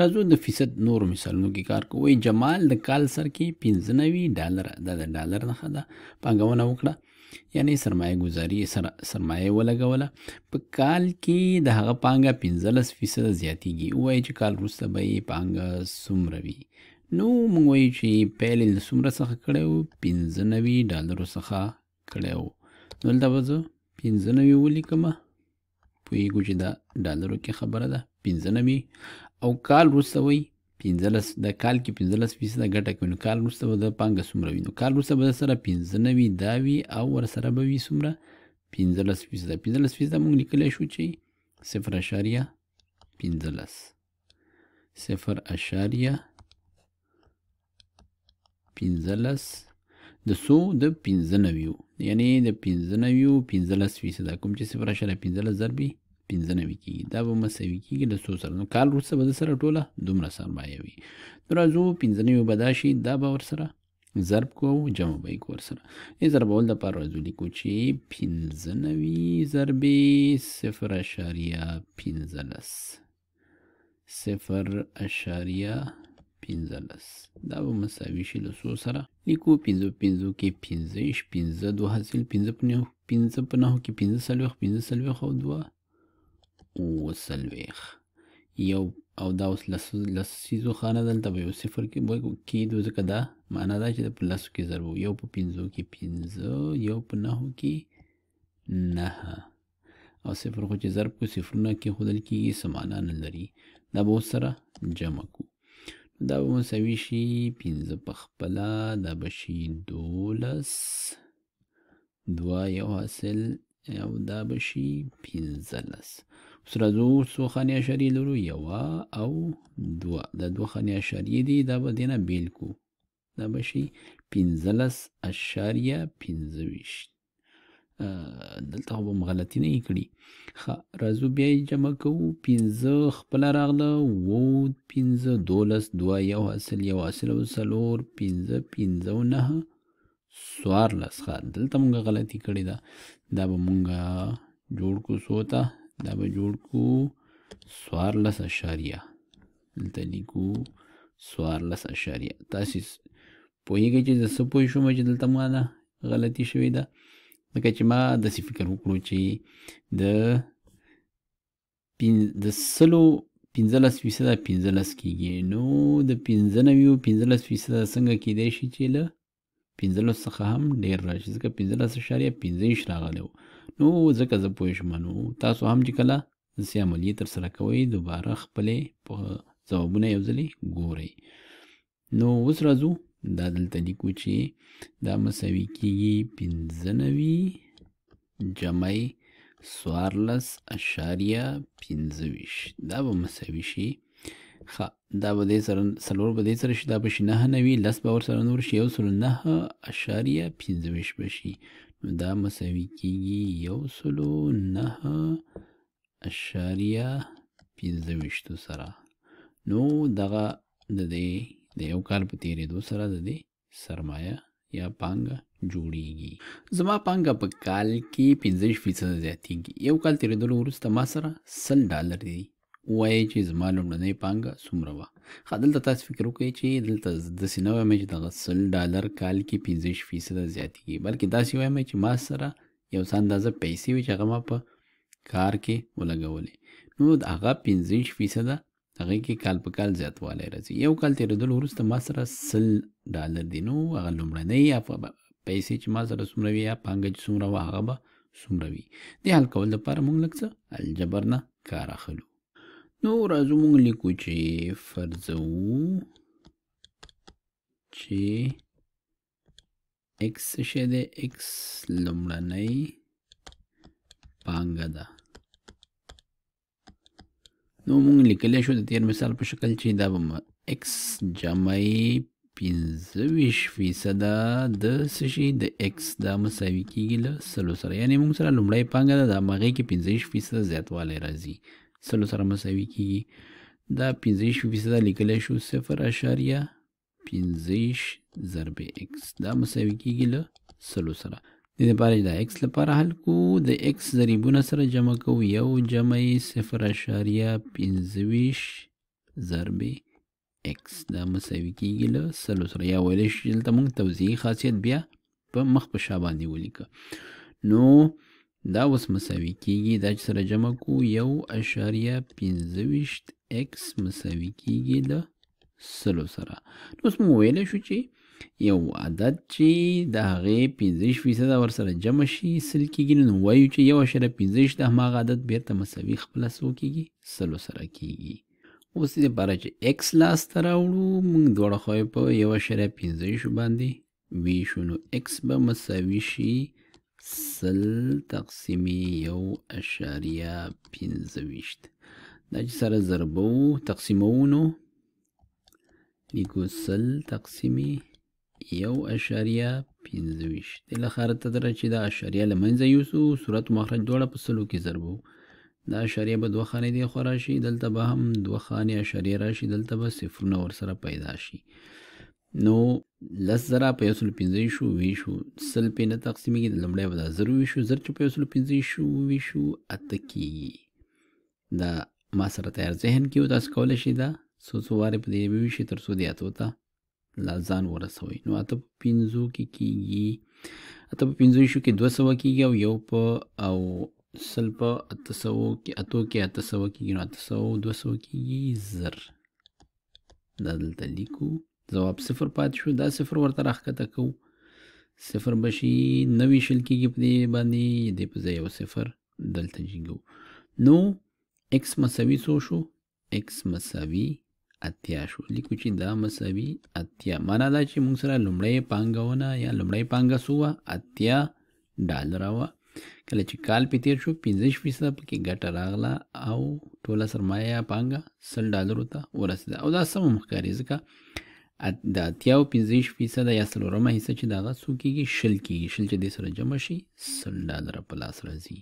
راځو د فیصد نور مثالونو کې کار کوو جمال د کال سر کې 95 ډالر د ډالر نه خدا پنګونه وکړه یعنی سرمایه گذاری سر سرمایه ولګوله په کال کې د هغه پانګه 15 فیصد زیاتیږي وایي چې کال وروسته به یې پانګه څومره وي نو موږ وایو چې پیل له څومره څخه کړی وو 95 ډالرو څخه کړی وو نو دلته به زه 95 ولیکمه پوهیږو چې دا ډالرو کې خبره ده پنځه نوي او کال وروسته وایي پنځلس د کال کې پنځلس فیصده ګټه کوي نو کال وروسته به د پانګه څومره وي نو کال وروسته به سره پنځه نوي دا وي او ورسره به وي څومره پنځلس فیصده پنځلس فیصده موږ لیکلی شو چې صفر اشاریه پنځلس صفر اشاریه پنځلس د سو د پنځه نویو یعنی د پنځه نویو پنځلس فیصده کوم چې صفر اشاریه پنځلس ضربې پنځه نوي کېږي دا به مساوي کېږي د سو سره نو کال وروسته به د سره ټوله دومره سرمایه وي نو راځو پنځه نوي به دا شي دا به ورسره ضرب کوو جمع به یې کو ورسره یې ضربول دپاره راځو لیکو چې پنځه نوي ضربې صفر اشاریه پنځلس صفر اشاریه 15 دا به مساوي شي له څو سره لیکو 15 15 کې 15 15 دوه حاصل 15 په نهو 15 په نهو کې 15 سلوخ 15 سلوخ او دوه او سلوخ یو او دا اوس لسیزو خانه دلته به یو صفر کې کېدو ځکه دا معنا دا چې د په لسو کې ضرب یو په پنځو کې پنځه یو په نهو کې نهه او صفر خو چې ضرب کو صفرونه کېښودل کېږي څه معنا نه لري دا به اوس سره جمع کو دا به مساوي شي پنځه په خپله دا به شي دولس دوه یو حاصل او دا به شي پنځلس اوس راځو څو خانې اشارې لرو یوه او دوه دا دوه خانې اشارې دي دا به دې نه بېل کړو دا به شي پنځلس اشاریه پنځه ویشت دلته به غلطی نه کړي ښه راځو بیا یې جمع کوو پنځه خپله راغله اووه پنځه دولس دوه یو اصل یو اصل او څلور پنځه پنځه او نهه څوارلس ښه دلته مونږ غلطي کړې ده دا به مونږ جوړ کو څو ته دا به جوړ کو څوارلس اشاریه دلته لیکو څوارلس اشاریه تاسې پوهېږئ چې زه څه پوه شوم چې دلته ما نه غلطي شوې ده ځکه چې ما داسې فکر وکړو چې د د سلو پنځلس فیصده پنځلس کیږي نو د پنځه نویو پنځلس فیصده څنګه کیدای شي چې له پنځلس څخه هم ډېر راشي ځکه پنځلس اعشاریه پنځه ویشت راغلی و نو ځکه زه پوه شوم نو تاسو هم چې کله داسې عملیې ترسره کوئ دوباره خپلې په ځوابونه یو ځلې ګورئ نو اوس راځو دا دلته لیکو چې دا مساوي کیږي پنځه نوي جمع څوارلس اشاریه پنځه ویشت دا به مساوي شي ښه دا به دې سره څلور به دې سره شي دا به شي نهه نوي لس به ورسره نور شي یو سلو نهه اشاریه پنځه ویشت به شي نو دا مساوي کیږي یو سلو نهه اشاریه پنځه ویشتو سره نو دغه د دې د یو کال په تیریدو سره د دې سرمایه یا پانګه جوړیږي زما پانګه په کال کې 15 فیصد زیاتیږي یو کال تیریدلو وروسته ما سره 100 ډالر دي وایي چې زما لومړنۍ پانګه څومره وه ښه دلته تاسو فکر وکړئ چې دلته داسې نه وایم چې دغه سل ډالر کال کې 15 فیصد زیاتیږي بلکې داسې وایم چې ما سره یو څه اندازه پیسې وي چې هغه ما په کار کې ولګولې نو هغه 15 فیصده هغه کې کال په کال زیاتوالی راځي یو کال تیرېدل وروسته ما سره سل ډالر دی نو هغه لومړنۍ پیسې چې ما سره څومره وي یا پانګه چې څومره وه هغه به څومره وي دې حل کول دپاره موږ لږ څه الجبر نه کار اخلو نو راځو موږ لیکو چې فرضوو چې x څه شی دی x لومړنۍ پانګه ده نو مونږ لیکلی شو د تیر مثال په شکل چې دا به اکس جمع پنځه ویشت فیصده د څه شي د اکس دا مساوي کیږي له سلو سره یعنې موږ سره لومړی پانګه ده د همهغې کې پنځه ویشت فیصده زیاتوالی راځي سلو سره مساوي کیږي دا پنځه ویشت فیصده لیکلی شو صفر اشاریه پنځه ویشت ضرب اکس دا مساوي کیږي له سلو سره د دې لپاره د x لپاره حل کو د x ضریبونه سره جمع کوو یو جمع صفر اشاریه پنځویشت ضربې x دا مساوي کیږي له سلو سره یا ویلی شي دلته موږ توضیحي خاصیت بیا په مخ په شا باندې ولیکه نو دا اوس مساوي کیږي دا چې سره جمع کوو یو اشاریه پنځویشت x مساوي کیږي له سلو سره نو اوس موږ ویلی شو چې یو عدد چې د هغې پنځه شپږ فیصده ورسره جمع شي سل کېږي نو وایو چې یو اعشاریه پنځه شته هماغه عدد بیرته مساوي خپله څو کېږي سلو سره کېږي اوس دې دپاره چې اکس لاسته راوړو موږ دواړه خواوې په یو اعشاریه پنځه شو باندې ویشو نو اکس به مساوي شي سل تقسیم یو اعشاریه پنځه ویشت دا چې سره ضربه و تقسیمو نو لیکو سل تقسیم یو اشاریه پنځه ویشت دې لخاره ته دره چې دا اشاریه له منځه یوسو صورت مخرج دواړه په سلو کې ضربو دا اشاریه به دوه خانې دی خو راشي دلته به هم دوه خانې اشاریه راشي دلته به صفرونه ورسره پیدا شي نو لس زره په یو سل پنځه شو ویش شو سل پې نه تقسیمېږي لومړی به دا زر ویش شو زر چې په یو سل پنځه شو ویش شو اته کېږي دا ما سره تیار ذهن کې و تاسو کولی شئ دا څو څو وارې په دې وویشئ تر څو دې اتو ته لا ځان ورسوي نو اته په پنځو کې کېږي اته په پنځو شو کې دوه سوه کېږي او یو په او سل په اته سوه کې اتو کې اته سوه کېږي نو اته سوه دوه سوه کېږي زر دا دلته لیکو ځواب صفر پات شو دا صفر ورته راښکته کوو صفر به شي نوي شل کېږي په دې باندې دې په ځای یو صفر دلته جینګو نو x مساوي څو شو x مساوي اتیا شو لیکو چې دا مساوي اتیا معنا دا چې موږ سره لومړی پانګونه یا لومړی پانګه سو وه اتیا ډالره وه کله چې کال پې تیر شو پنځه فیصده پکې ګټه راغله او ټوله سرمایه یا پانګه سل ډالرو ته ورسېده او دا سمه مخکاري ځکه د اتیا او پنځه فیصده یا څلورمه حصه چې د هغه څو کېږي شل کېږي شل چې دې سره جمع شي سل ډالره په لاس راځي